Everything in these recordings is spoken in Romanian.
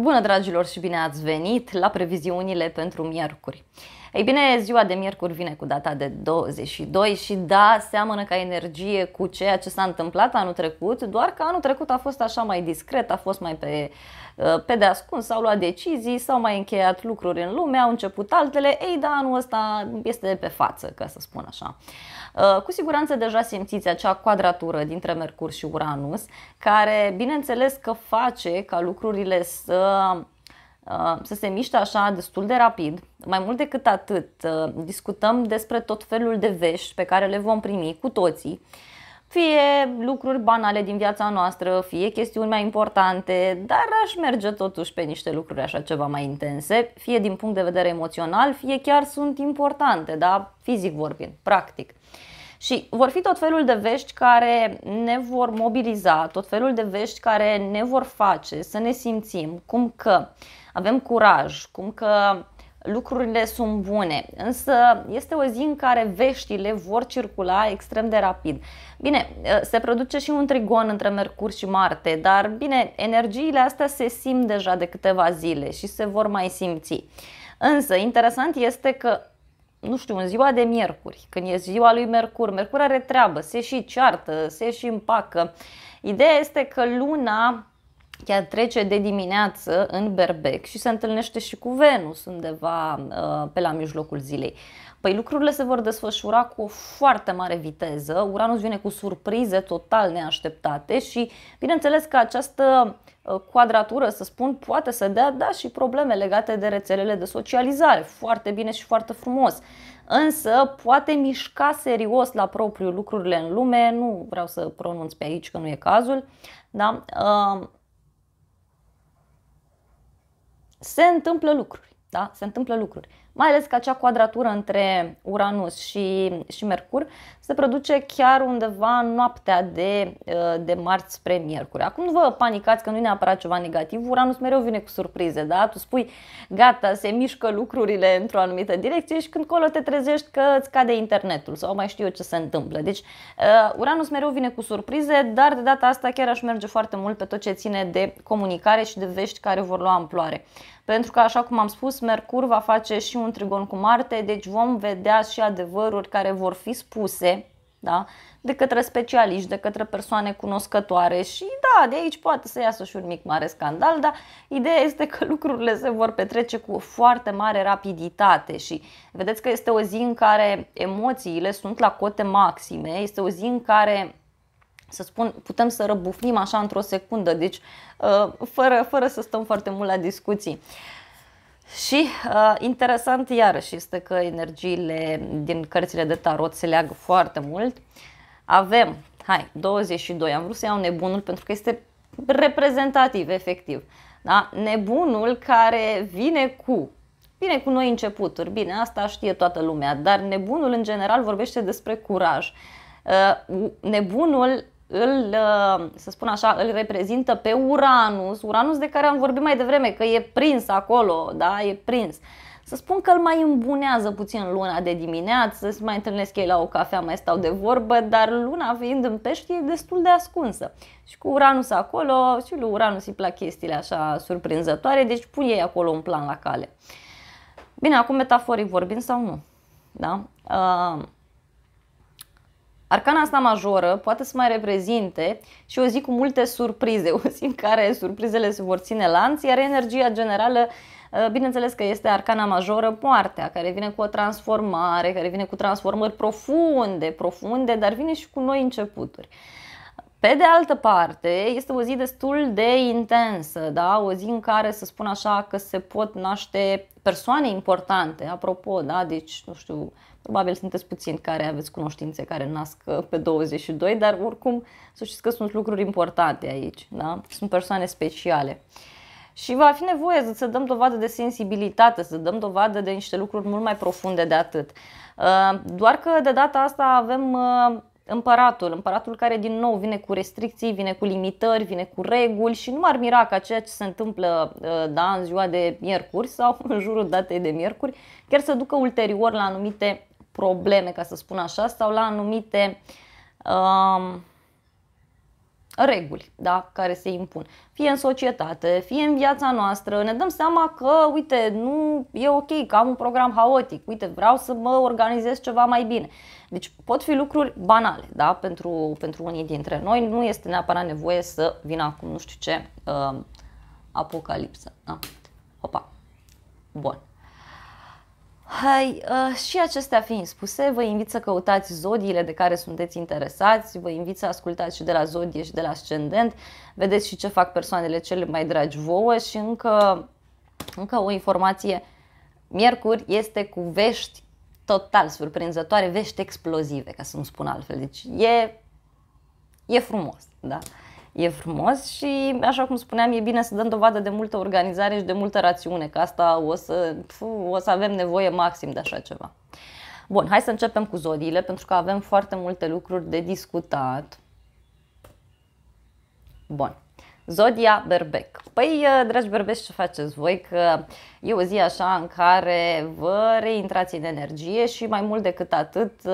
Bună dragilor și bine ați venit la previziunile pentru miercuri. Ei bine, ziua de miercuri vine cu data de 22 și da, seamănă ca energie cu ceea ce s-a întâmplat anul trecut, doar că anul trecut a fost așa mai discret, a fost mai pe, uh, pe de ascuns, s-au luat decizii, s-au mai încheiat lucruri în lume, au început altele, ei da, anul ăsta este pe față, ca să spun așa. Uh, cu siguranță deja simțiți acea quadratură dintre Mercur și Uranus, care bineînțeles că face ca lucrurile să Uh, să se miște așa destul de rapid. Mai mult decât atât, uh, discutăm despre tot felul de vești pe care le vom primi cu toții, fie lucruri banale din viața noastră, fie chestiuni mai importante, dar aș merge totuși pe niște lucruri așa ceva mai intense, fie din punct de vedere emoțional, fie chiar sunt importante, da, fizic vorbind, practic. Și vor fi tot felul de vești care ne vor mobiliza, tot felul de vești care ne vor face să ne simțim cum că avem curaj, cum că lucrurile sunt bune, însă este o zi în care veștile vor circula extrem de rapid. Bine, ă, se produce și un trigon între Mercur și Marte, dar bine, energiile astea se simt deja de câteva zile și se vor mai simți. Însă, interesant este că nu știu, în ziua de miercuri, când e ziua lui Mercur, Mercur are treabă, se și ceartă, se și împacă. Ideea este că luna ea trece de dimineață în berbec și se întâlnește și cu Venus undeva uh, pe la mijlocul zilei. Păi lucrurile se vor desfășura cu o foarte mare viteză. Uranus vine cu surprize total neașteptate și bineînțeles că această uh, quadratură, să spun, poate să dea, da, și probleme legate de rețelele de socializare. Foarte bine și foarte frumos. Însă poate mișca serios la propriu lucrurile în lume, nu vreau să pronunț pe aici că nu e cazul, da? Uh, se întâmplă lucruri. Da? Se întâmplă lucruri mai ales că acea quadratură între Uranus și, și Mercur se produce chiar undeva noaptea de, uh, de marți spre miercuri. Acum nu vă panicați că nu e neapărat ceva negativ, Uranus mereu vine cu surprize, da? Tu spui, gata, se mișcă lucrurile într-o anumită direcție și când colo te trezești că îți cade internetul sau mai știu eu ce se întâmplă. Deci uh, Uranus mereu vine cu surprize, dar de data asta chiar aș merge foarte mult pe tot ce ține de comunicare și de vești care vor lua amploare pentru că, așa cum am spus, Mercur va face și un trigon cu Marte, deci vom vedea și adevăruri care vor fi spuse da? de către specialiști, de către persoane cunoscătoare și da, de aici poate să iasă și un mic mare scandal, dar ideea este că lucrurile se vor petrece cu o foarte mare rapiditate și vedeți că este o zi în care emoțiile sunt la cote maxime, este o zi în care să spun, putem să răbufnim așa într-o secundă, deci uh, fără, fără să stăm foarte mult la discuții. Și uh, interesant iarăși este că energiile din cărțile de tarot se leagă foarte mult. Avem, hai, 22, am vrut să iau nebunul pentru că este reprezentativ efectiv. Da? Nebunul care vine cu vine cu noi începuturi, bine, asta știe toată lumea, dar nebunul în general vorbește despre curaj. Uh, nebunul îl, uh, să spun așa, îl reprezintă pe Uranus, Uranus de care am vorbit mai devreme, că e prins acolo, da, e prins. Să spun că îl mai îmbunează puțin luna de dimineață, să mai întâlnesc ei la o cafea, mai stau de vorbă, dar luna fiind în pești e destul de ascunsă. Și cu Uranus acolo, și lui Uranus îi plac chestiile așa surprinzătoare, deci pun ei acolo un plan la cale. Bine, acum metaforii vorbim sau nu? Da? Uh, Arcana asta majoră poate să mai reprezinte și o zi cu multe surprize, o zi în care surprizele se vor ține lanț, iar energia generală, uh, bineînțeles că este arcana majoră, moartea, care vine cu o transformare, care vine cu transformări profunde, profunde, dar vine și cu noi începuturi. Pe de altă parte, este o zi destul de intensă, da? o zi în care, să spun așa, că se pot naște persoane importante, apropo, da? deci, nu știu, uh, Probabil sunteți puțini care aveți cunoștințe care nasc uh, pe 22, dar oricum să știți că sunt lucruri importante aici, da? sunt persoane speciale. Și va fi nevoie să dăm dovadă de sensibilitate, să dăm dovadă de niște lucruri mult mai profunde de atât. Uh, doar că de data asta avem uh, împăratul, împăratul care din nou vine cu restricții, vine cu limitări, vine cu reguli și nu m-ar mira ca ceea ce se întâmplă da, în ziua de miercuri sau în jurul datei de miercuri chiar să ducă ulterior la anumite probleme, ca să spun așa, sau la anumite um, reguli da, care se impun. Fie în societate, fie în viața noastră, ne dăm seama că, uite, nu e ok, că am un program haotic, uite, vreau să mă organizez ceva mai bine. Deci pot fi lucruri banale, da, pentru, pentru unii dintre noi, nu este neapărat nevoie să vină acum nu știu ce uh, apocalipsă. Da? opa Bun. Hai, uh, și acestea fiind spuse, vă invit să căutați zodiile de care sunteți interesați, vă invit să ascultați și de la zodie și de la ascendent, vedeți și ce fac persoanele cele mai dragi vouă și încă, încă o informație, miercuri este cu vești total surprinzătoare, vești explozive, ca să nu spun altfel, deci e, e frumos, da? e frumos și, așa cum spuneam, e bine să dăm dovadă de multă organizare și de multă rațiune, că asta o să, pf, o să avem nevoie maxim de așa ceva. Bun, hai să începem cu zodiile, pentru că avem foarte multe lucruri de discutat. Bun. Zodia Berbec. Păi, uh, dragi berbești, ce faceți voi? Că e o zi așa în care vă reintrați în energie și mai mult decât atât uh,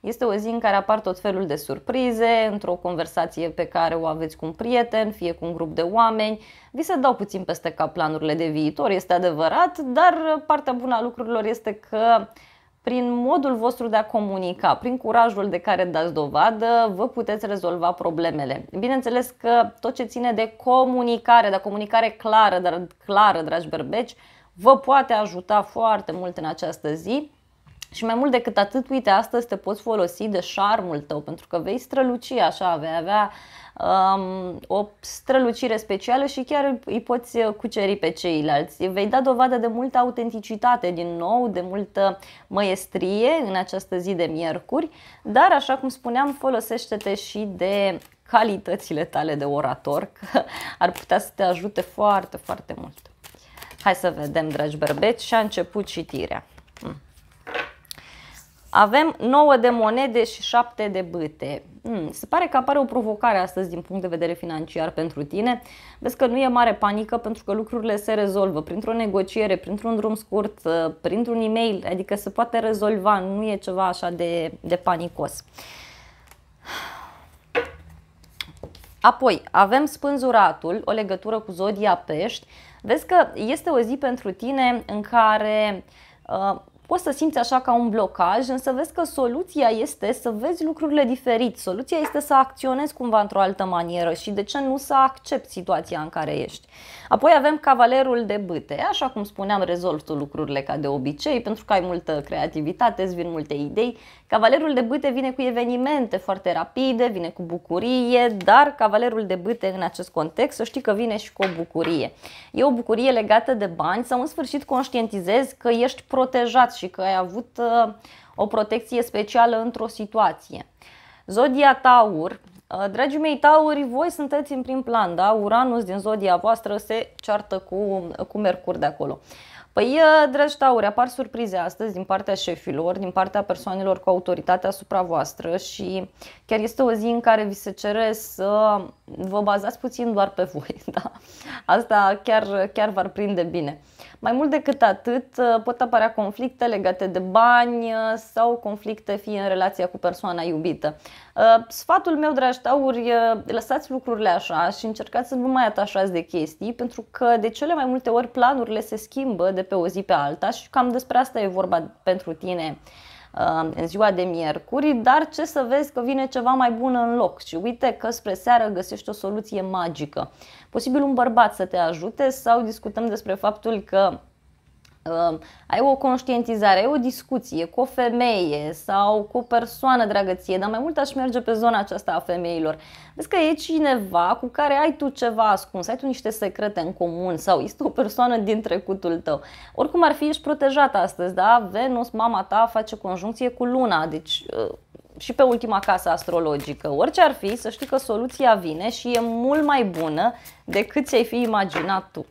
este o zi în care apar tot felul de surprize, într-o conversație pe care o aveți cu un prieten, fie cu un grup de oameni, vi se dau puțin peste cap planurile de viitor, este adevărat, dar partea bună a lucrurilor este că prin modul vostru de a comunica, prin curajul de care dați dovadă, vă puteți rezolva problemele. Bineînțeles că tot ce ține de comunicare, de comunicare clară, dar clară, dragi berbeci, vă poate ajuta foarte mult în această zi. Și mai mult decât atât, uite, astăzi te poți folosi de șarmul tău, pentru că vei străluci așa, vei avea um, o strălucire specială și chiar îi poți cuceri pe ceilalți. Vei da dovadă de multă autenticitate, din nou, de multă măiestrie în această zi de miercuri, dar, așa cum spuneam, folosește-te și de calitățile tale de orator, că ar putea să te ajute foarte, foarte mult. Hai să vedem, dragi berbeci, și a început citirea. Hmm. Avem 9 de monede și 7 de bâte. Hmm, se pare că apare o provocare astăzi din punct de vedere financiar pentru tine. Vezi că nu e mare panică pentru că lucrurile se rezolvă printr-o negociere, printr-un drum scurt, ă, printr-un e-mail, adică se poate rezolva, nu e ceva așa de, de panicos. Apoi, avem spânzuratul, o legătură cu zodia pești. Vezi că este o zi pentru tine în care uh, poți să simți așa ca un blocaj, însă vezi că soluția este să vezi lucrurile diferit. Soluția este să acționezi cumva într-o altă manieră și de ce nu să accepti situația în care ești. Apoi avem cavalerul de bâte. Așa cum spuneam, rezolvi tu lucrurile ca de obicei, pentru că ai multă creativitate, îți vin multe idei. Cavalerul de bâte vine cu evenimente foarte rapide, vine cu bucurie, dar cavalerul de bâte în acest context să știi că vine și cu o bucurie. E o bucurie legată de bani sau în sfârșit conștientizezi că ești protejat și că ai avut uh, o protecție specială într-o situație. Zodia Taur, uh, Dragii mei tauri, voi sunteți în prim plan, da? Uranus din zodia voastră se ceartă cu, cu Mercur de acolo. Uh, Păi, dragi tauri, apar surprize astăzi din partea șefilor, din partea persoanelor cu autoritate asupra voastră și chiar este o zi în care vi se cere să vă bazați puțin doar pe voi. Da? Asta chiar, chiar v-ar prinde bine. Mai mult decât atât, pot apărea conflicte legate de bani sau conflicte fie în relația cu persoana iubită. Ă, sfatul meu, dragi tauri, lăsați lucrurile așa și încercați să nu mai atașați de chestii, pentru că de cele mai multe ori planurile se schimbă de pe o zi pe alta și cam despre asta e vorba pentru tine uh, în ziua de miercuri, dar ce să vezi că vine ceva mai bun în loc și uite că spre seară găsești o soluție magică. Posibil un bărbat să te ajute sau discutăm despre faptul că uh, ai o conștientizare, ai o discuție cu o femeie sau cu o persoană dragă ție, dar mai mult aș merge pe zona aceasta a femeilor. Vezi că e cineva cu care ai tu ceva ascuns, ai tu niște secrete în comun sau este o persoană din trecutul tău. Oricum ar fi, ești protejat astăzi, da? Venus, mama ta, face conjuncție cu luna, deci uh, și pe ultima casă astrologică. Orice ar fi, să știi că soluția vine și e mult mai bună decât ți-ai fi imaginat tu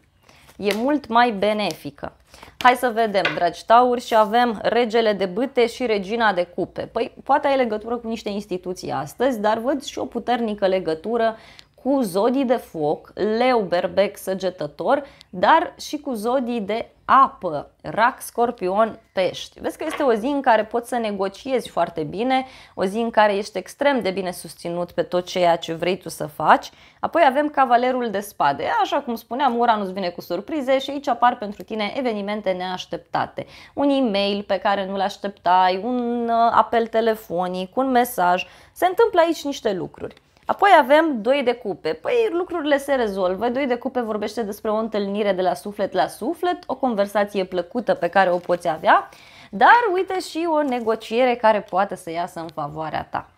e mult mai benefică. Hai să vedem, dragi tauri, și avem regele de bâte și regina de cupe. Păi, poate ai legătură cu niște instituții astăzi, dar văd și o puternică legătură cu zodii de foc, leu, berbec, săgetător, dar și cu zodii de apă, rac, scorpion, pești. Vezi că este o zi în care poți să negociezi foarte bine, o zi în care ești extrem de bine susținut pe tot ceea ce vrei tu să faci. Apoi avem cavalerul de spade. Așa cum spuneam, Uranus vine cu surprize și aici apar pentru tine evenimente neașteptate. Un e-mail pe care nu-l așteptai, un uh, apel telefonic, un mesaj. Se întâmplă aici niște lucruri. Apoi avem doi de cupe. Păi lucrurile se rezolvă. Doi de cupe vorbește despre o întâlnire de la suflet la suflet, o conversație plăcută pe care o poți avea, dar uite și o negociere care poate să iasă în favoarea ta.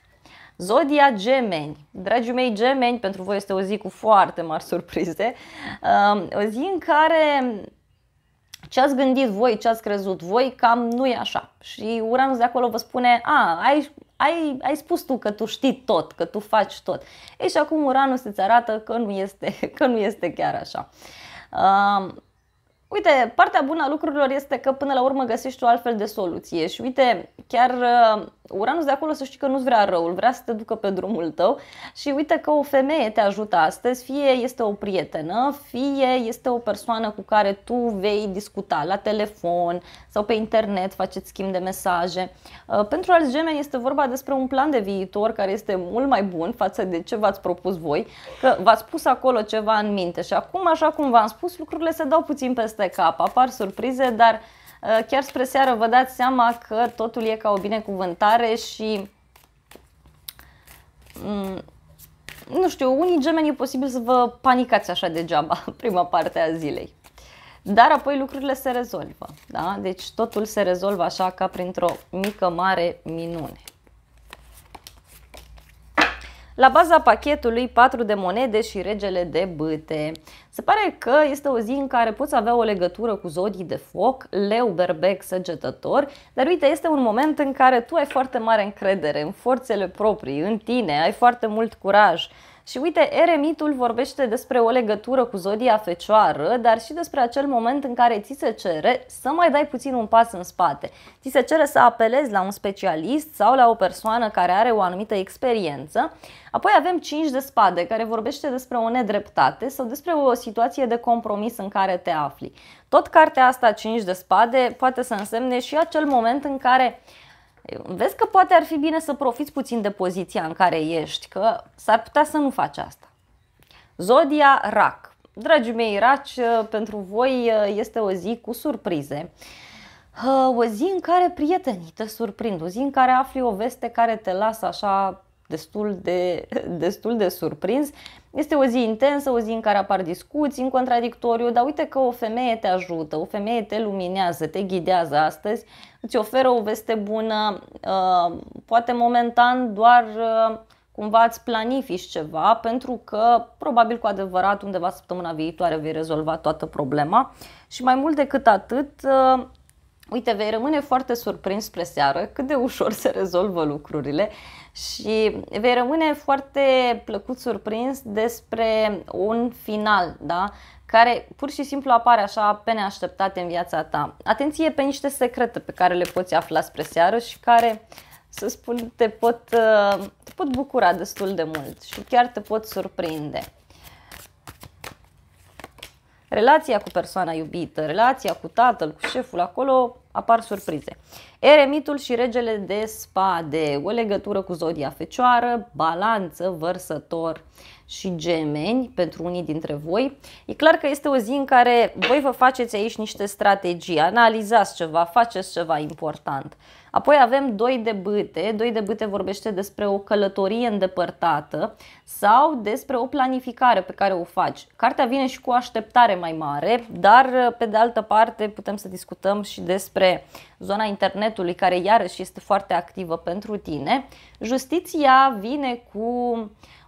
Zodia Gemeni. Dragii mei Gemeni, pentru voi este o zi cu foarte mari surprize. Um, o zi în care ce ați gândit voi, ce ați crezut voi, cam nu e așa. Și Uranus de acolo vă spune, a, ai ai, ai spus tu că tu știi tot, că tu faci tot. Ei, și acum Uranus îți arată că nu este, că nu este chiar așa. Uh, uite, partea bună a lucrurilor este că până la urmă găsești o altfel de soluție și uite, chiar uh, Uranus de acolo să știi că nu-ți vrea răul, vrea să te ducă pe drumul tău și uite că o femeie te ajută astăzi, fie este o prietenă, fie este o persoană cu care tu vei discuta la telefon sau pe internet, faceți schimb de mesaje. Uh, pentru alți gemeni este vorba despre un plan de viitor care este mult mai bun față de ce v-ați propus voi, că v-ați pus acolo ceva în minte și acum, așa cum v-am spus, lucrurile se dau puțin peste cap, apar surprize, dar Uh, chiar spre seară vă dați seama că totul e ca o binecuvântare și mm, nu știu, unii gemeni e posibil să vă panicați așa degeaba prima parte a zilei. Dar apoi lucrurile se rezolvă, da? Deci totul se rezolvă așa ca printr-o mică, mare minune la baza pachetului 4 de monede și regele de bâte. Se pare că este o zi în care poți avea o legătură cu zodii de foc, leu, berbec, săgetător, dar uite, este un moment în care tu ai foarte mare încredere în forțele proprii, în tine, ai foarte mult curaj, și uite, eremitul vorbește despre o legătură cu zodia fecioară, dar și despre acel moment în care ți se cere să mai dai puțin un pas în spate. Ți se cere să apelezi la un specialist sau la o persoană care are o anumită experiență. Apoi avem 5 de spade, care vorbește despre o nedreptate sau despre o situație de compromis în care te afli. Tot cartea asta, 5 de spade, poate să însemne și acel moment în care Vezi că poate ar fi bine să profiți puțin de poziția în care ești, că s-ar putea să nu faci asta. Zodia Rac. Dragii mei Rac, pentru voi eh, este o zi cu surprize. Eh, o zi în care prietenii te surprind, o zi în care afli o veste care te lasă așa destul de, destul de surprins. Este o zi intensă, o zi în care apar discuții, în contradictoriu, dar uite că o femeie te ajută, o femeie te luminează, te ghidează astăzi, îți oferă o veste bună, uh, poate momentan doar uh, cumva îți planifici ceva, pentru că probabil cu adevărat undeva săptămâna viitoare vei rezolva toată problema și mai mult decât atât, uh, uite, vei rămâne foarte surprins spre seară cât de ușor se rezolvă lucrurile și vei rămâne foarte plăcut surprins despre un final, da? care pur și simplu apare așa pe neașteptate în viața ta. Atenție pe niște secrete pe care le poți afla spre seară și care, să spun, te pot, uh, te pot bucura destul de mult și chiar te pot surprinde. Relația cu persoana iubită, relația cu tatăl, cu șeful acolo, apar surprize. Eremitul și regele de spade, o legătură cu zodia fecioară, balanță, vărsător și gemeni pentru unii dintre voi. E clar că este o zi în care voi vă faceți aici niște strategii, analizați ceva, faceți ceva important. Apoi avem doi de bâte. Doi de bâte vorbește despre o călătorie îndepărtată sau despre o planificare pe care o faci. Cartea vine și cu o așteptare mai mare, dar pe de altă parte putem să discutăm și despre zona internetului care iarăși este foarte activă pentru tine. Justiția vine cu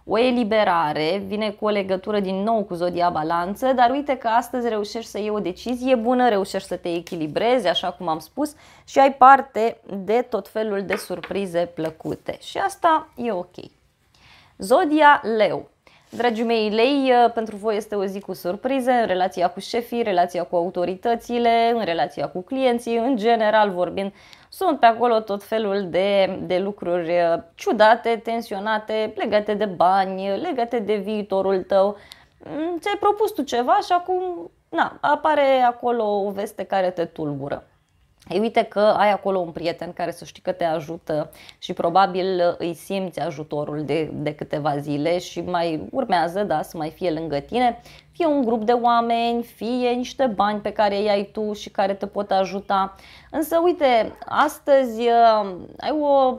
o eliberare, vine cu o legătură din nou cu zodia balanță, dar uite că astăzi reușești să iei o decizie bună, reușești să te echilibrezi, așa cum am spus, și ai parte de tot felul de surprize plăcute. Și asta e ok. Zodia Leu. Dragii mei, lei, uh, pentru voi este o zi cu surprize în relația cu șefii, relația cu autoritățile, în relația cu clienții, în general vorbind sunt pe acolo tot felul de, de lucruri uh, ciudate, tensionate, legate de bani, legate de viitorul tău. Mm, ți-ai propus tu ceva și acum na, apare acolo o veste care te tulbură. E uite că ai acolo un prieten care să știi că te ajută și probabil îi simți ajutorul de, de câteva zile și mai urmează da, să mai fie lângă tine, fie un grup de oameni, fie niște bani pe care îi ai tu și care te pot ajuta. Însă uite, astăzi uh, ai o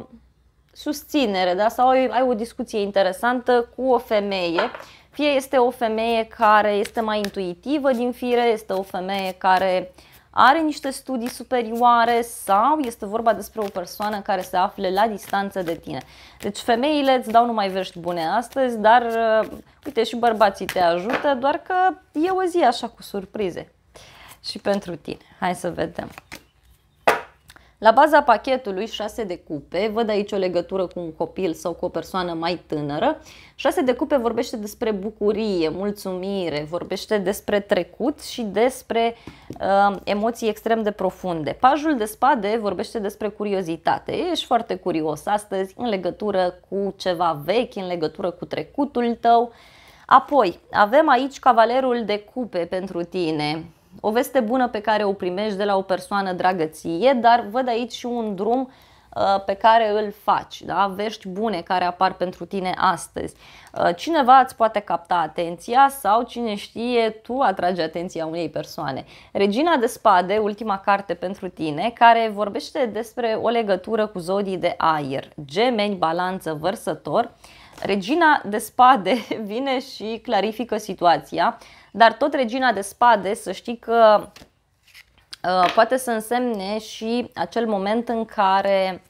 susținere da? sau ai, ai o discuție interesantă cu o femeie fie este o femeie care este mai intuitivă din fire, este o femeie care uh, are niște studii superioare sau este vorba despre o persoană care se afle la distanță de tine. Deci femeile îți dau numai vești bune astăzi, dar uh, uite și bărbații te ajută, doar că e o zi așa cu surprize și pentru tine. Hai să vedem. La baza pachetului 6 de cupe, văd aici o legătură cu un copil sau cu o persoană mai tânără, 6 de cupe vorbește despre bucurie, mulțumire, vorbește despre trecut și despre uh, emoții extrem de profunde. Pajul de spade vorbește despre curiozitate. Ești foarte curios astăzi în legătură cu ceva vechi, în legătură cu trecutul tău. Apoi, avem aici cavalerul de cupe pentru tine o veste bună pe care o primești de la o persoană dragă ție, dar văd aici și un drum uh, pe care îl faci, da? vești bune care apar pentru tine astăzi. Uh, cineva îți poate capta atenția sau cine știe tu atrage atenția unei persoane. Regina de spade, ultima carte pentru tine, care vorbește despre o legătură cu zodii de aer, gemeni, balanță, vărsător. Regina de spade vine și clarifică situația dar tot regina de spade, să știi că uh, poate să însemne și acel moment în care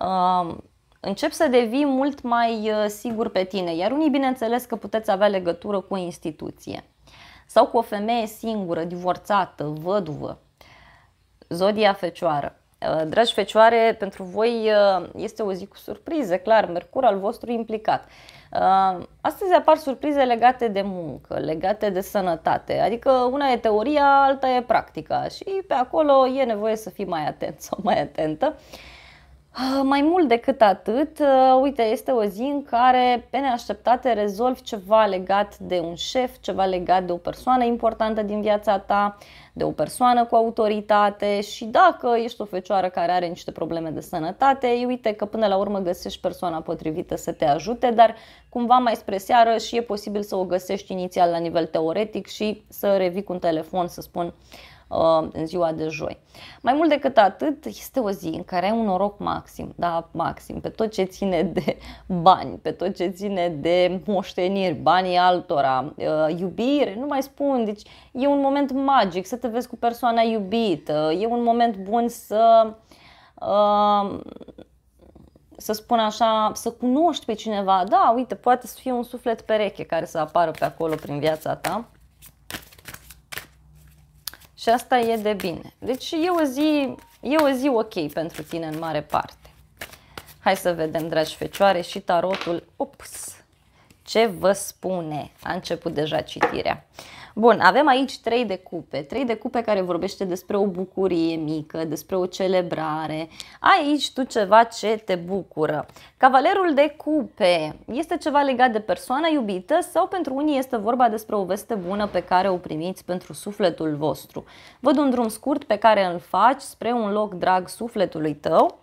uh, încep să devii mult mai uh, sigur pe tine, iar unii bineînțeles că puteți avea legătură cu o instituție sau cu o femeie singură, divorțată, văduvă. Zodia Fecioară. Uh, dragi fecioare, pentru voi uh, este o zi cu surprize, clar, Mercur al vostru implicat. Uh, astăzi apar surprize legate de muncă, legate de sănătate, adică una e teoria, alta e practica și pe acolo e nevoie să fii mai atent sau mai atentă. Ah, mai mult decât atât, ah, uite, este o zi în care pe neașteptate rezolvi ceva legat de un șef, ceva legat de o persoană importantă din viața ta, de o persoană cu autoritate și dacă ești o fecioară care are niște probleme de sănătate, uite că până la urmă găsești persoana potrivită să te ajute, dar cumva mai spre seară și e posibil să o găsești inițial la nivel teoretic și să revii cu un telefon, să spun, Uh, în ziua de joi. Mai mult decât atât, este o zi în care ai un noroc maxim, da, maxim, pe tot ce ține de bani, pe tot ce ține de moșteniri, banii altora, uh, iubire, nu mai spun, deci e un moment magic să te vezi cu persoana iubită, e un moment bun să uh, să spun așa, să cunoști pe cineva, da, uite, poate să fie un suflet pereche care să apară pe acolo prin viața ta. Și asta e de bine. Deci e o zi, e o zi ok pentru tine în mare parte. Hai să vedem, dragi fecioare, și tarotul. Ups! Ce vă spune? A început deja citirea. Bun, avem aici trei de cupe. Trei de cupe care vorbește despre o bucurie mică, despre o celebrare. Ai aici tu ceva ce te bucură. Cavalerul de cupe este ceva legat de persoana iubită sau pentru unii este vorba despre o veste bună pe care o primiți pentru sufletul vostru. Văd un drum scurt pe care îl faci spre un loc drag sufletului tău.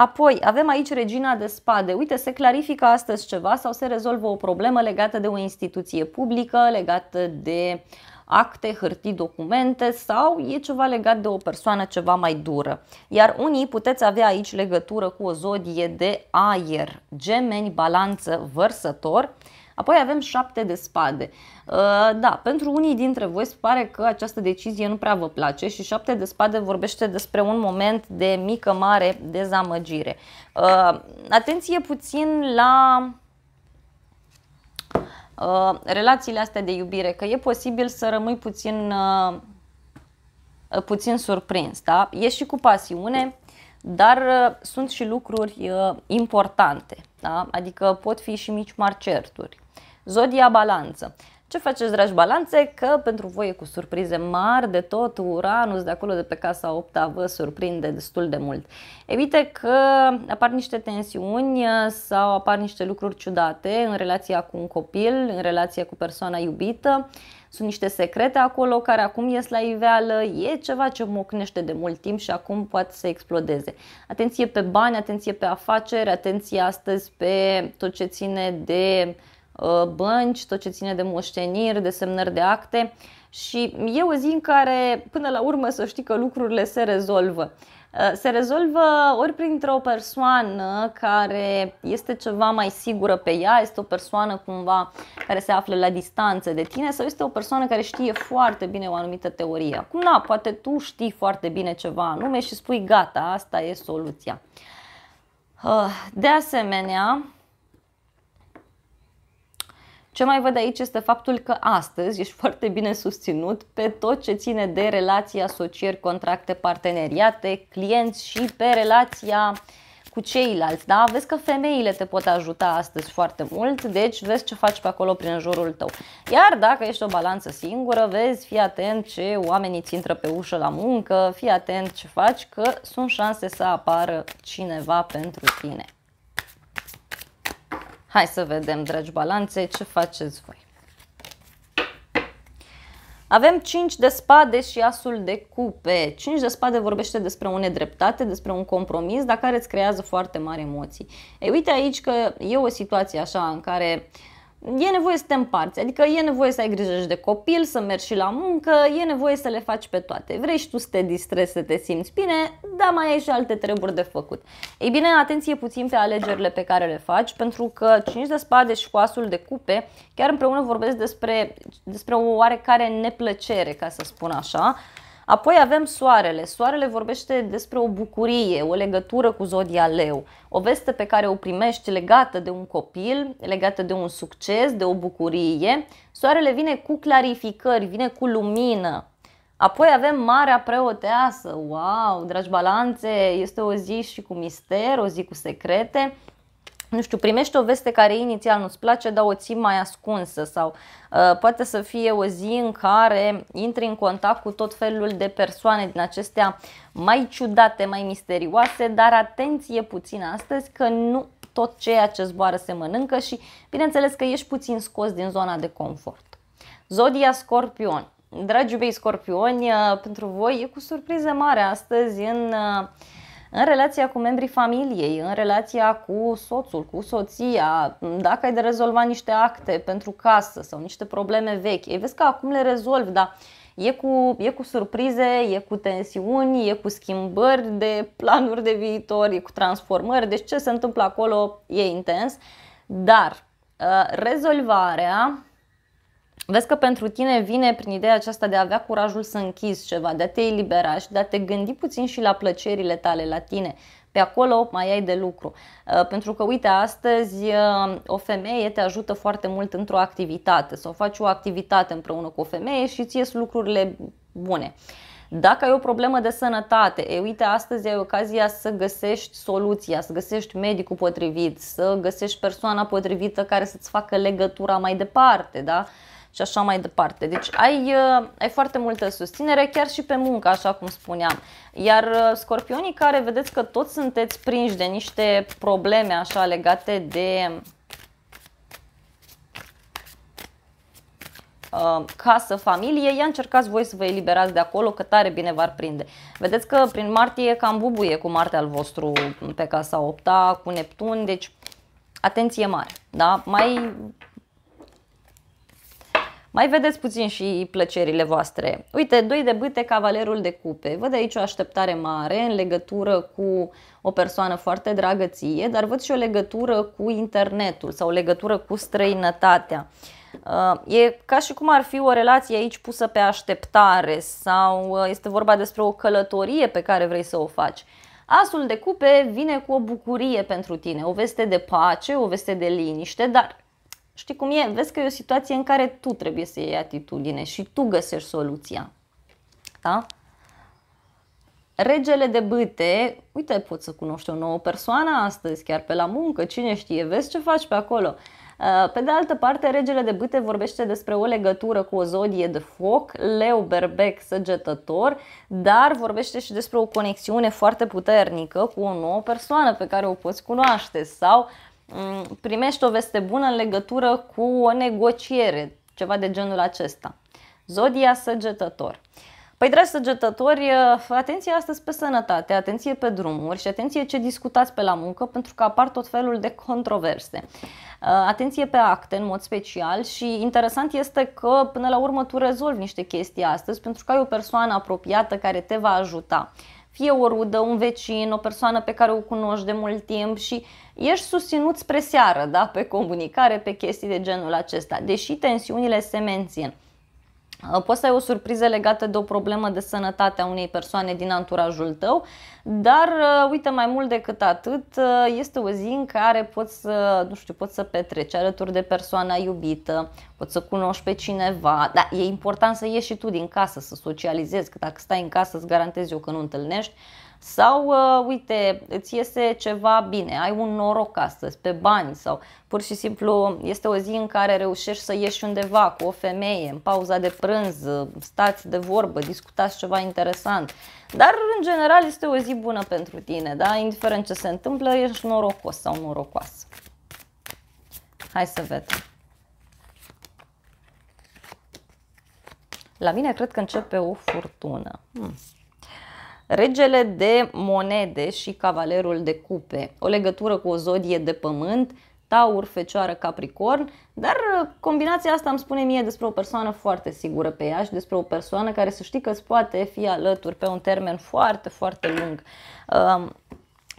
Apoi, avem aici regina de spade. Uite, se clarifică astăzi ceva sau se rezolvă o problemă legată de o instituție publică, legată de acte, hârtii, documente sau e ceva legat de o persoană ceva mai dură. Iar unii puteți avea aici legătură cu o zodie de aer, gemeni, balanță, vărsător, Apoi avem șapte de spade. Uh, da, pentru unii dintre voi se pare că această decizie nu prea vă place și șapte de spade vorbește despre un moment de mică, mare dezamăgire. Uh, atenție puțin la uh, relațiile astea de iubire, că e posibil să rămâi puțin, puțin surprins, da? Ești și cu pasiune, dar sunt și lucruri importante, da? adică pot fi și mici marcerturi. Zodia Balanță. Ce faceți, dragi balanțe? Că pentru voi e cu surprize mari de tot, Uranus de acolo de pe casa 8 vă surprinde destul de mult. Evite că apar niște tensiuni sau apar niște lucruri ciudate în relația cu un copil, în relația cu persoana iubită. Sunt niște secrete acolo care acum ies la iveală, e ceva ce mocnește de mult timp și acum poate să explodeze. Atenție pe bani, atenție pe afaceri, atenție astăzi pe tot ce ține de uh, Uh, bănci, tot ce ține de moșteniri, de semnări de acte și e o zi în care până la urmă să știi că lucrurile se rezolvă. Uh, se rezolvă ori printr-o persoană care este ceva mai sigură pe ea, este o persoană cumva care se află la distanță de tine sau este o persoană care știe foarte bine o anumită teorie. Acum, da, poate tu știi foarte bine ceva anume și spui gata, asta e soluția. Uh, de asemenea, ce mai văd aici este faptul că astăzi ești foarte bine susținut pe tot ce ține de relații, asocieri, contracte, parteneriate, clienți și pe relația cu ceilalți, da? Vezi că femeile te pot ajuta astăzi foarte mult, deci vezi ce faci pe acolo prin jurul tău. Iar dacă ești o balanță singură, vezi, fii atent ce oamenii ți intră pe ușă la muncă, fii atent ce faci, că sunt șanse să apară cineva pentru tine. Hai să vedem, dragi balanțe, ce faceți voi. Avem 5 de spade și asul de cupe. 5 de spade vorbește despre o nedreptate, despre un compromis, dar care îți creează foarte mari emoții. E, uite aici că e o situație așa în care uh, e nevoie să te împarți, adică e nevoie să ai grijă și de copil, să mergi și la muncă, e nevoie să le faci pe toate. Vrei și tu să te distrezi, să te simți bine, dar mai ai și alte treburi de făcut. Ei bine, atenție puțin pe alegerile pe care le faci, pentru că 5 de spade și coasul de cupe, chiar împreună vorbesc despre, despre o oarecare neplăcere, ca să spun așa, Apoi avem soarele. Soarele vorbește despre o bucurie, o legătură cu zodia leu, o veste pe care o primești legată de un copil, legată de un succes, de o bucurie. Soarele vine cu clarificări, vine cu lumină. Apoi avem Marea Preoteasă. Wow, dragi balanțe, este o zi și cu mister, o zi cu secrete, nu știu, primești o veste care inițial nu-ți place, dar o ții mai ascunsă sau uh, poate să fie o zi în care intri în contact cu tot felul de persoane din acestea mai ciudate, mai misterioase, dar atenție puțin astăzi că nu tot ceea ce zboară se mănâncă și bineînțeles că ești puțin scos din zona de confort. Zodia Scorpion. Dragi iubei scorpioni, uh, pentru voi e cu surpriză mare astăzi în uh, în relația cu membrii familiei, în relația cu soțul, cu soția, dacă ai de rezolvat niște acte pentru casă sau niște probleme vechi. Ei, vezi că acum le rezolvi, dar e cu, e cu surprize, e cu tensiuni, e cu schimbări de planuri de viitor, e cu transformări, deci ce se întâmplă acolo e intens, dar uh, rezolvarea Vezi că pentru tine vine prin ideea aceasta de a avea curajul să închizi ceva, de a te elibera și de a te gândi puțin și la plăcerile tale, la tine. Pe acolo mai ai de lucru. Uh, pentru că, uite, astăzi uh, o femeie te ajută foarte mult într-o activitate sau faci o activitate împreună cu o femeie și ți ies lucrurile bune. Dacă ai o problemă de sănătate, e, uite, astăzi ai ocazia să găsești soluția, să găsești medicul potrivit, să găsești persoana potrivită care să-ți facă legătura mai departe, da? și așa mai departe. Deci ai, uh, ai foarte multă susținere chiar și pe muncă, așa cum spuneam. Iar uh, scorpionii care vedeți că toți sunteți prinși de niște probleme așa legate de uh, casă, familie, ia încercați voi să vă eliberați de acolo, că tare bine v-ar prinde. Vedeți că prin martie cam bubuie cu Marte al vostru pe casa 8 cu Neptun, deci atenție mare, da? Mai mai vedeți puțin și plăcerile voastre. Uite, doi de bâte, cavalerul de cupe. Văd aici o așteptare mare în legătură cu o persoană foarte dragă ție, dar văd și o legătură cu internetul sau o legătură cu străinătatea. Uh, e ca și cum ar fi o relație aici pusă pe așteptare sau uh, este vorba despre o călătorie pe care vrei să o faci. Asul de cupe vine cu o bucurie pentru tine, o veste de pace, o veste de liniște, dar Știi cum e? Vezi că e o situație în care tu trebuie să iei atitudine și tu găsești soluția. Da? Regele de bâte, uite, pot să cunoști o nouă persoană astăzi, chiar pe la muncă, cine știe, vezi ce faci pe acolo. Uh, pe de altă parte, regele de bâte vorbește despre o legătură cu o zodie de foc, leu, berbec, săgetător, dar vorbește și despre o conexiune foarte puternică cu o nouă persoană pe care o poți cunoaște sau Mm, primești o veste bună în legătură cu o negociere, ceva de genul acesta. Zodia săgetător. Păi, dragi săgetători, eh, atenție astăzi pe sănătate, atenție pe drumuri și atenție ce discutați pe la muncă, pentru că apar tot felul de controverse. Eh, atenție pe acte în mod special și interesant este că până la urmă tu rezolvi niște chestii astăzi pentru că ai o persoană apropiată care te va ajuta. Fie o rudă, un vecin, o persoană pe care o cunoști de mult timp și ești susținut spre seară, da, pe comunicare, pe chestii de genul acesta, deși tensiunile se mențin. Uh, poți să ai o surpriză legată de o problemă de sănătate a unei persoane din anturajul tău, dar uh, uite mai mult decât atât, uh, este o zi în care poți să, nu știu, poți să petreci alături de persoana iubită, poți să cunoști pe cineva, dar e important să ieși și tu din casă, să socializezi, că dacă stai în casă îți garantezi eu că nu întâlnești sau, uh, uite, îți iese ceva bine, ai un noroc astăzi, pe bani sau pur și simplu este o zi în care reușești să ieși undeva cu o femeie, în pauza de prânz, uh, stați de vorbă, discutați ceva interesant. Dar, în general, este o zi bună pentru tine, da? Indiferent ce se întâmplă, ești norocos sau norocoasă. Hai să vedem. La mine cred că începe o furtună. Hmm regele de monede și cavalerul de cupe, o legătură cu o zodie de pământ, taur, fecioară, capricorn, dar uh, combinația asta îmi spune mie despre o persoană foarte sigură pe ea și despre o persoană care să știi că îți poate fi alături pe un termen foarte, foarte lung. Um,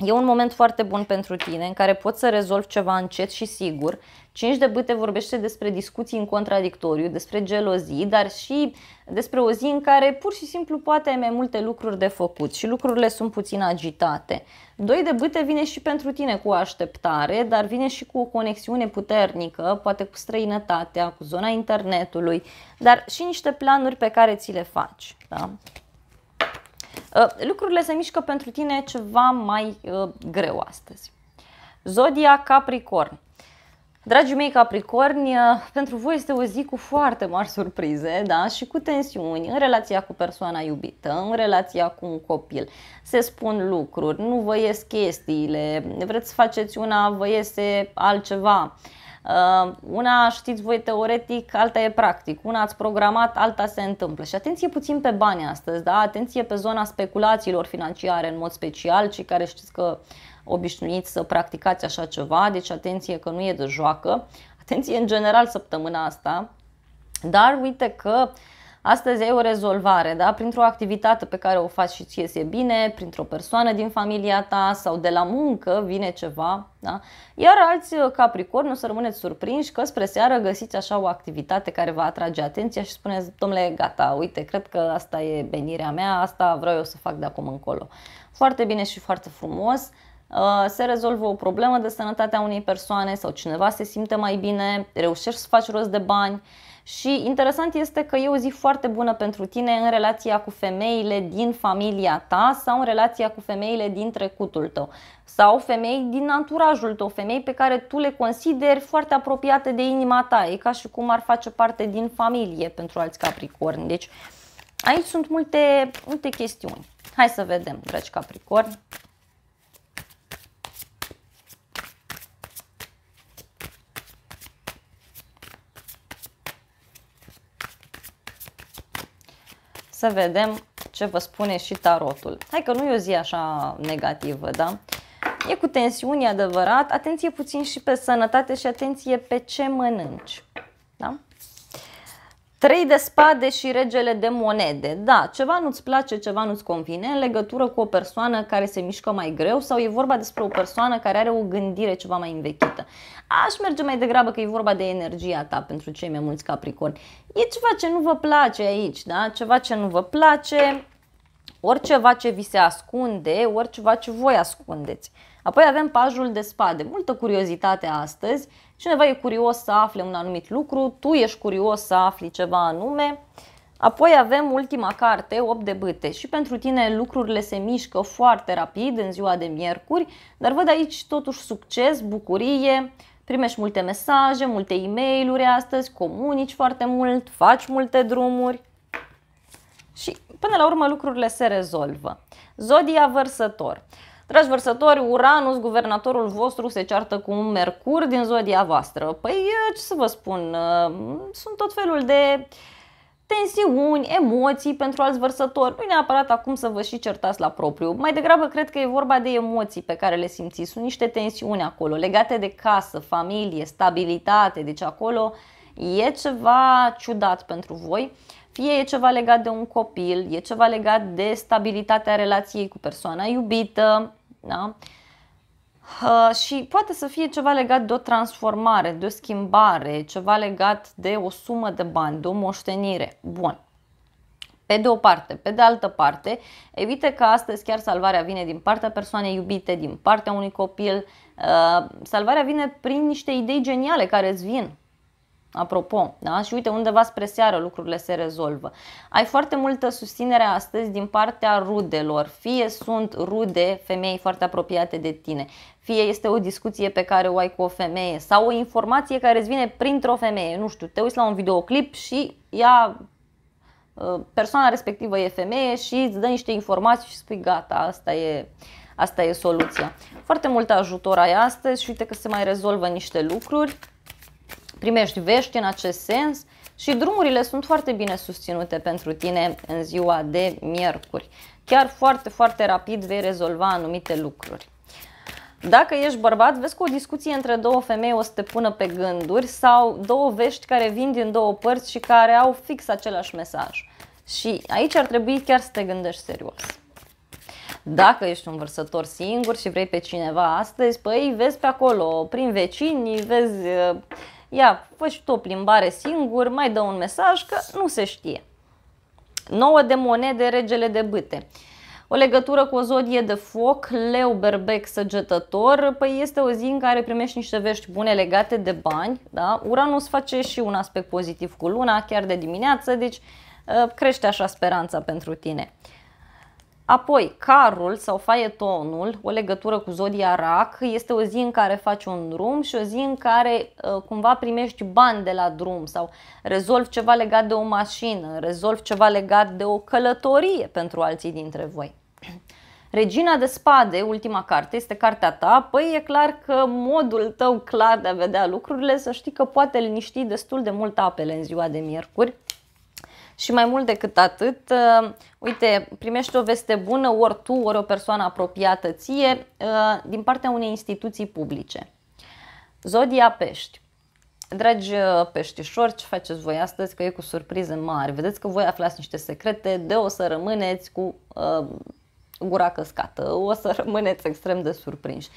e un moment foarte bun pentru tine în care poți să rezolvi ceva încet și sigur 5 de bâte vorbește despre discuții în contradictoriu, despre gelozii, dar și despre o zi în care pur și simplu poate ai mai multe lucruri de făcut și lucrurile sunt puțin agitate. 2 de bâte vine și pentru tine cu așteptare, dar vine și cu o conexiune puternică, poate cu străinătatea, cu zona internetului, dar și niște planuri pe care ți le faci. Da? Uh, lucrurile se mișcă pentru tine ceva mai uh, greu astăzi. Zodia Capricorn. Dragii mei Capricorni, uh, pentru voi este o zi cu foarte mari surprize da? și cu tensiuni în relația cu persoana iubită, în relația cu un copil. Se spun lucruri, nu vă ies chestiile, vreți să faceți una, vă iese altceva. Uh, una știți voi teoretic, alta e practic. Una ați programat, alta se întâmplă. Și atenție puțin pe bani astăzi, da? atenție pe zona speculațiilor financiare în mod special, cei care știți că obișnuiți să practicați așa ceva, deci atenție că nu e de joacă, atenție în general săptămâna asta, dar uite că Astăzi ai o rezolvare, da? printr-o activitate pe care o faci și ție e bine, printr-o persoană din familia ta sau de la muncă vine ceva. Da? Iar alți uh, capricorn nu să rămâneți surprinși că spre seară găsiți așa o activitate care va atrage atenția și spuneți, domnule, gata, uite, cred că asta e venirea mea, asta vreau eu să fac de acum încolo. Foarte bine și foarte frumos. Uh, se rezolvă o problemă de sănătate a unei persoane sau cineva se simte mai bine, reușești să faci rost de bani. Și interesant este că e o zi foarte bună pentru tine în relația cu femeile din familia ta sau în relația cu femeile din trecutul tău sau femei din anturajul tău, femei pe care tu le consideri foarte apropiate de inima ta. E ca și cum ar face parte din familie pentru alți capricorni. Deci aici sunt multe, multe chestiuni. Hai să vedem, dragi capricorni. să vedem ce vă spune și tarotul. Hai că nu e o zi așa negativă, da? E cu tensiuni, adevărat. Atenție puțin și pe sănătate și atenție pe ce mănânci. Da? Trei de spade și regele de monede. Da, ceva nu-ți place, ceva nu-ți convine în legătură cu o persoană care se mișcă mai greu sau e vorba despre o persoană care are o gândire ceva mai învechită. Aș merge mai degrabă că e vorba de energia ta pentru cei mai mulți capricorni. E ceva ce nu vă place aici, da? Ceva ce nu vă place, oriceva ce vi se ascunde, oriceva ce voi ascundeți. Apoi avem pajul de spade, multă curiozitate astăzi, cineva e curios să afle un anumit lucru, tu ești curios să afli ceva anume, Apoi avem ultima carte, 8 de bâte și pentru tine lucrurile se mișcă foarte rapid în ziua de miercuri, dar văd aici totuși succes, bucurie, primești multe mesaje, multe e mail astăzi, comunici foarte mult, faci multe drumuri și Până la urmă lucrurile se rezolvă. Zodia vărsător. Dragi vărsători, Uranus, guvernatorul vostru, se ceartă cu un Mercur din zodia voastră. Păi, eh, ce să vă spun, eh, sunt tot felul de tensiuni, emoții pentru alți vărsători. Nu neapărat acum să vă și certați la propriu. Mai degrabă cred că e vorba de emoții pe care le simțiți. Sunt niște tensiuni acolo legate de casă, familie, stabilitate. Deci acolo e ceva ciudat pentru voi. Fie e ceva legat de un copil, e ceva legat de stabilitatea relației cu persoana iubită, da? Uh, și poate să fie ceva legat de o transformare, de o schimbare, ceva legat de o sumă de bani, de o moștenire. Bun. Pe de o parte, pe de altă parte, evite că astăzi chiar salvarea vine din partea persoanei iubite, din partea unui copil. Uh, salvarea vine prin niște idei geniale care îți vin, Apropo, da? și uite undeva spre seară lucrurile se rezolvă. Ai foarte multă susținere astăzi din partea rudelor, fie sunt rude femei foarte apropiate de tine, fie este o discuție pe care o ai cu o femeie sau o informație care îți vine printr-o femeie, nu știu, te uiți la un videoclip și ea ă, persoana respectivă e femeie și îți dă niște informații și spui gata, asta e, asta e soluția. Foarte mult ajutor ai astăzi și uite că se mai rezolvă niște lucruri primești vești în acest sens și drumurile sunt foarte bine susținute pentru tine în ziua de miercuri. Chiar foarte, foarte rapid vei rezolva anumite lucruri. Dacă ești bărbat, vezi că o discuție între două femei o să te pună pe gânduri sau două vești care vin din două părți și care au fix același mesaj. Și aici ar trebui chiar să te gândești serios. Dacă ești un vărsător singur și vrei pe cineva astăzi, păi vezi pe acolo, prin vecini vezi ia, fă și tu o plimbare singur, mai dă un mesaj că nu se știe. 9 de monede, regele de bâte. O legătură cu o zodie de foc, leu, berbec, săgetător, păi este o zi în care primești niște vești bune legate de bani, da? Uranus face și un aspect pozitiv cu luna, chiar de dimineață, deci ă, crește așa speranța pentru tine. Apoi, carul sau faietonul, o legătură cu zodia rac, este o zi în care faci un drum și o zi în care uh, cumva primești bani de la drum sau rezolvi ceva legat de o mașină, rezolvi ceva legat de o călătorie pentru alții dintre voi. Regina de spade, ultima carte, este cartea ta, păi e clar că modul tău clar de a vedea lucrurile, să știi că poate liniști destul de mult apele în ziua de miercuri și mai mult decât atât, uh, uite, primești o veste bună ori tu, ori o persoană apropiată ție uh, din partea unei instituții publice. Zodia Pești. Dragi uh, peștișori, ce faceți voi astăzi? Că e cu surprize mari. Vedeți că voi aflați niște secrete de o să rămâneți cu uh, gura căscată, o să rămâneți extrem de surprinși.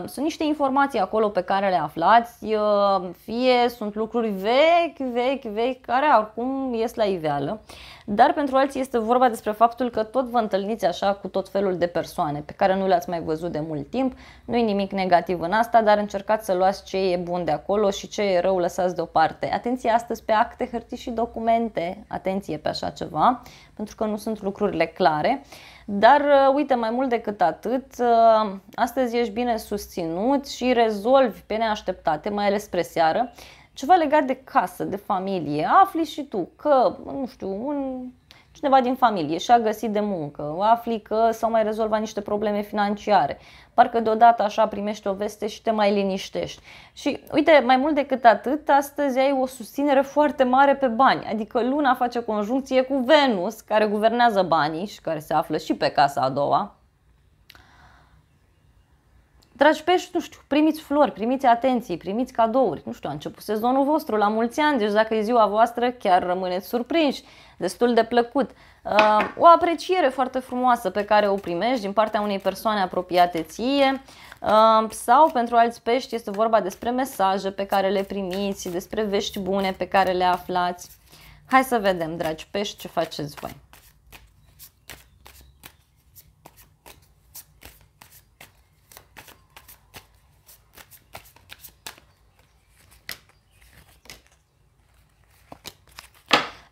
Uh, sunt niște informații acolo pe care le aflați, uh, fie sunt lucruri vechi, vechi, vechi, care acum ies la iveală, dar pentru alții este vorba despre faptul că tot vă întâlniți așa cu tot felul de persoane pe care nu le-ați mai văzut de mult timp, nu e nimic negativ în asta, dar încercați să luați ce e bun de acolo și ce e rău lăsați deoparte. Atenție astăzi pe acte, hârtii și documente, atenție pe așa ceva, pentru că nu sunt lucrurile clare. Dar uh, uite, mai mult decât atât, uh, astăzi ești bine susținut și rezolvi pe neașteptate, mai ales spre seară, ceva legat de casă, de familie. Afli și tu că, nu știu, un cineva din familie și-a găsit de muncă, afli că s-au mai rezolvat niște probleme financiare, parcă deodată așa primești o veste și te mai liniștești. Și uite, mai mult decât atât, astăzi ai o susținere foarte mare pe bani, adică luna face conjuncție cu Venus, care guvernează banii și care se află și pe casa a doua, Dragi pești, nu știu, primiți flori, primiți atenții, primiți cadouri. Nu știu, a început sezonul vostru, la mulți ani, deci dacă e ziua voastră, chiar rămâneți surprinși, destul de plăcut. Uh, o apreciere foarte frumoasă pe care o primești din partea unei persoane apropiate ție uh, sau pentru alți pești este vorba despre mesaje pe care le primiți, despre vești bune pe care le aflați. Hai să vedem, dragi pești, ce faceți voi.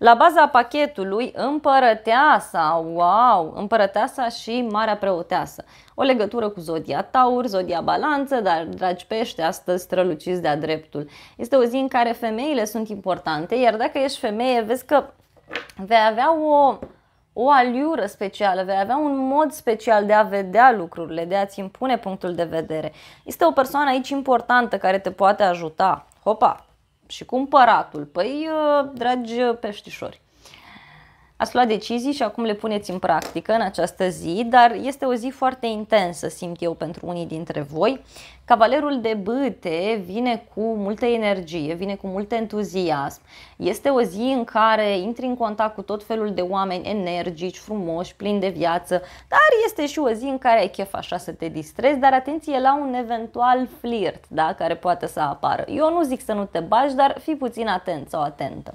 La baza pachetului împărăteasa, wow, împărăteasa și marea preoteasă. O legătură cu zodia taur, zodia balanță, dar dragi pește, astăzi străluciți de-a dreptul. Este o zi în care femeile sunt importante, iar dacă ești femeie, vezi că vei avea o o aliură specială, vei avea un mod special de a vedea lucrurile, de a-ți impune punctul de vedere. Este o persoană aici importantă care te poate ajuta. Hopa! și cumpăratul. Păi, ă, dragi peștișori, Ați luat decizii și acum le puneți în practică în această zi, dar este o zi foarte intensă, simt eu, pentru unii dintre voi. Cavalerul de băte vine cu multă energie, vine cu mult entuziasm. Este o zi în care intri în contact cu tot felul de oameni energici, frumoși, plini de viață, dar este și o zi în care ai chef așa să te distrezi, dar atenție la un eventual flirt da, care poate să apară. Eu nu zic să nu te bagi, dar fii puțin atent sau atentă.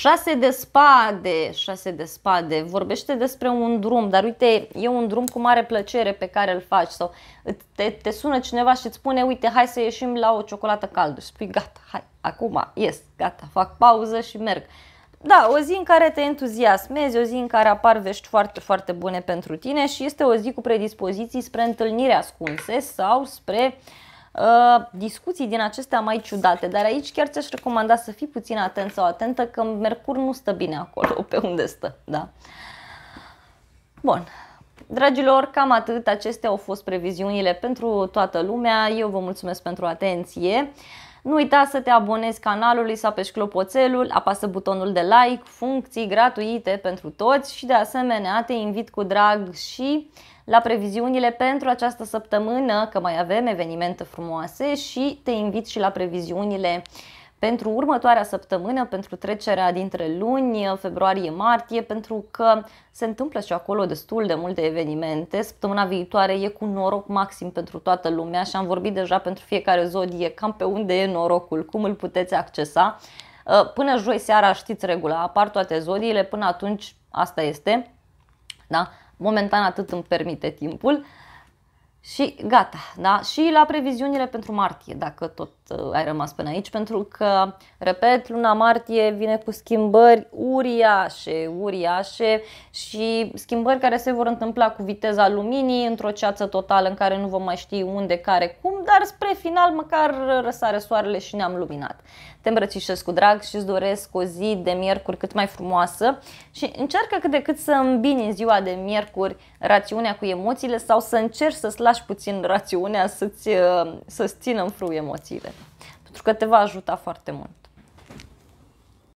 Șase de spade, șase de spade, vorbește despre un drum, dar uite, e un drum cu mare plăcere pe care îl faci sau te, te sună cineva și îți spune, uite, hai să ieșim la o ciocolată caldă și spui, gata, hai, acum, ies, gata, fac pauză și merg. Da, o zi în care te entuziasmezi, o zi în care apar vești foarte, foarte bune pentru tine și este o zi cu predispoziții spre întâlniri ascunse sau spre uh, Uh, discuții din acestea mai ciudate, dar aici chiar ți-aș recomanda să fii puțin atent sau atentă că Mercur nu stă bine acolo pe unde stă. Da. Bun. Dragilor, cam atât. Acestea au fost previziunile pentru toată lumea. Eu vă mulțumesc pentru atenție. Nu uita să te abonezi canalului, să apeși clopoțelul, apasă butonul de like, funcții gratuite pentru toți și de asemenea te invit cu drag și la previziunile pentru această săptămână, că mai avem evenimente frumoase și te invit și la previziunile pentru următoarea săptămână, pentru trecerea dintre luni, februarie-martie, pentru că se întâmplă și acolo destul de multe evenimente. Săptămâna viitoare e cu noroc maxim pentru toată lumea și am vorbit deja pentru fiecare zodie cam pe unde e norocul, cum îl puteți accesa. Uh, până joi seara știți regula, apar toate zodiile, până atunci asta este. Da? momentan atât îmi permite timpul. Și gata, da? Și la previziunile pentru martie, dacă tot Uh, ai rămas până aici, pentru că, repet, luna martie vine cu schimbări uriașe, uriașe și schimbări care se vor întâmpla cu viteza luminii într-o ceață totală în care nu vom mai ști unde, care, cum, dar spre final măcar răsare soarele și ne-am luminat. Te îmbrățișez cu drag și îți doresc o zi de miercuri cât mai frumoasă și încearcă cât de cât să îmbini în ziua de miercuri rațiunea cu emoțiile sau să încerci să-ți lași puțin rațiunea să-ți, uh, să-ți țină în frâu emoțiile pentru că te va ajuta foarte mult.